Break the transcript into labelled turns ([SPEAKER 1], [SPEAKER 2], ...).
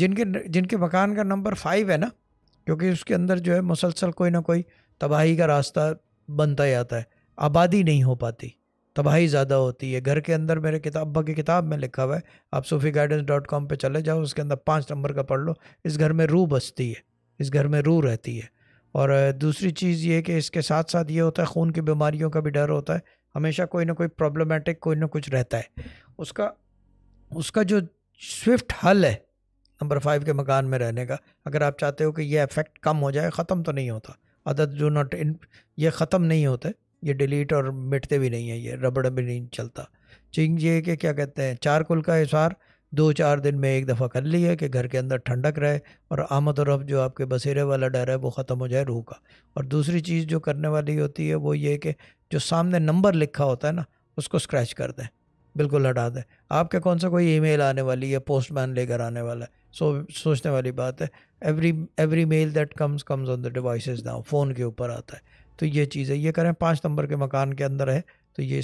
[SPEAKER 1] जिनके जिनके मकान का नंबर फाइव है ना क्योंकि उसके अंदर जो है मुसलसल कोई ना कोई तबाही का रास्ता बनता जाता है आबादी नहीं हो पाती तबाही ज़्यादा होती है घर के अंदर मेरे किताब अब्बा की किताब में लिखा हुआ है आप सूफी गाइडेंस डॉट कॉम पर चले जाओ उसके अंदर पाँच नंबर का पढ़ लो इस घर में रू बसती है इस घर में रू रहती है और दूसरी चीज़ ये कि इसके साथ साथ ये होता है खून की बीमारियों का भी डर होता है हमेशा कोई ना कोई प्रॉब्लमेटिक कोई ना कुछ रहता है उसका उसका जो स्विफ्ट हल है नंबर फाइव के मकान में रहने का अगर आप चाहते हो कि ये इफेक्ट कम हो जाए ख़त्म तो नहीं होता अदद जो नॉट इन ये ख़त्म नहीं होते ये डिलीट और मिटते भी नहीं है ये रबड़ भी नहीं चलता चिंग ये कि क्या कहते हैं चार कुल का इशार दो चार दिन में एक दफ़ा कर लिया है कि घर के अंदर ठंडक रहे और आमद और अब जो आपके बसेरे वाला डर है वो ख़त्म हो जाए रूह का और दूसरी चीज़ जो करने वाली होती है वो ये कि जो सामने नंबर लिखा होता है ना उसको स्क्रैच कर दें बिल्कुल हटा दें आपके कौन सा कोई ईमेल आने वाली है पोस्टमैन लेकर आने वाला है सो so, सोचने वाली बात है every every mail that comes comes on the devices now phone के ऊपर आता है तो ये चीज़ है ये करें पाँच नंबर के मकान के अंदर है तो ये